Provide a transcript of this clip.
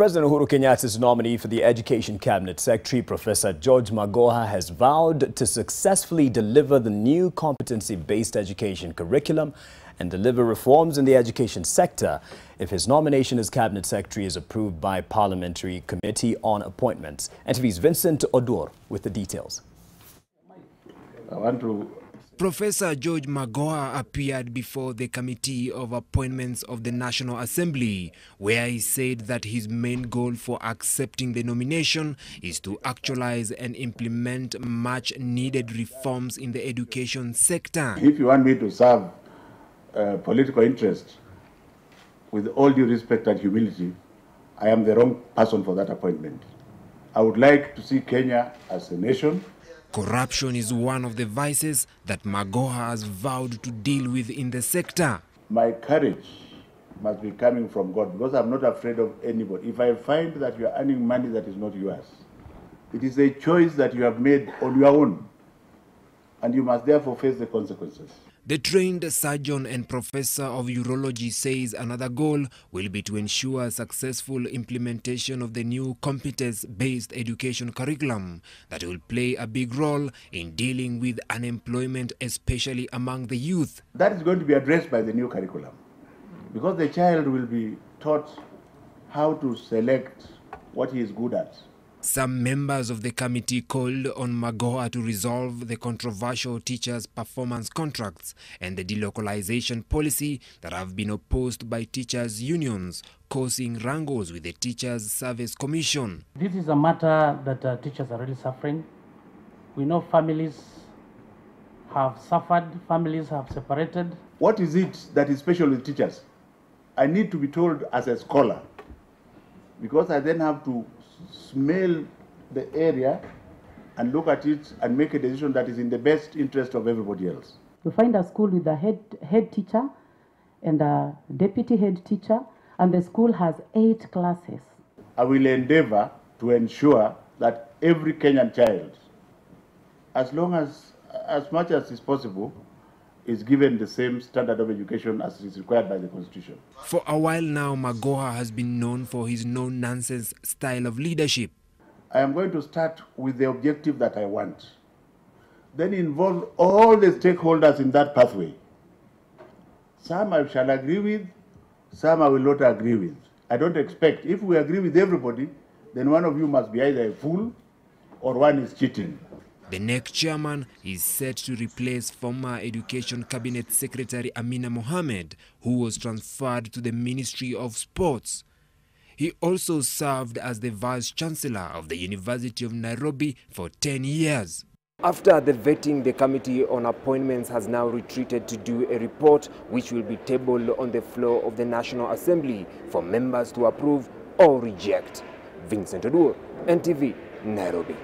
President Uhuru Kenyatta's nominee for the Education Cabinet Secretary, Professor George Magoha, has vowed to successfully deliver the new competency-based education curriculum and deliver reforms in the education sector if his nomination as Cabinet Secretary is approved by Parliamentary Committee on Appointments. NTV's Vincent Odur with the details. I want to Professor George Magoa appeared before the Committee of Appointments of the National Assembly, where he said that his main goal for accepting the nomination is to actualize and implement much needed reforms in the education sector. If you want me to serve uh, political interest with all due respect and humility, I am the wrong person for that appointment. I would like to see Kenya as a nation Corruption is one of the vices that Magoha has vowed to deal with in the sector. My courage must be coming from God because I'm not afraid of anybody. If I find that you're earning money that is not yours, it is a choice that you have made on your own. and you must therefore face the consequences. The trained surgeon and professor of urology says another goal will be to ensure successful implementation of the new competence-based education curriculum that will play a big role in dealing with unemployment, especially among the youth. That is going to be addressed by the new curriculum because the child will be taught how to select what he is good at Some members of the committee called on Magoha to resolve the controversial teachers' performance contracts and the delocalization policy that have been opposed by teachers' unions, causing wrangles with the Teachers' Service Commission. This is a matter that uh, teachers are really suffering. We know families have suffered, families have separated. What is it that is special with teachers? I need to be told as a scholar because I then have to smell the area and look at it and make a decision that is in the best interest of everybody else. We find a school with a head, head teacher and a deputy head teacher, and the school has eight classes. I will endeavor to ensure that every Kenyan child, as long as, as much as is possible, is given the same standard of education as is required by the constitution. For a while now, Magoha has been known for his no-nonsense style of leadership. I am going to start with the objective that I want, then involve all the stakeholders in that pathway. Some I shall agree with, some I will not agree with. I don't expect, if we agree with everybody, then one of you must be either a fool or one is cheating. The next chairman is set to replace former Education Cabinet Secretary Amina Mohamed, who was transferred to the Ministry of Sports. He also served as the Vice Chancellor of the University of Nairobi for 10 years. After the vetting, the Committee on Appointments has now retreated to do a report which will be tabled on the floor of the National Assembly for members to approve or reject. Vincent Oduo, NTV, Nairobi.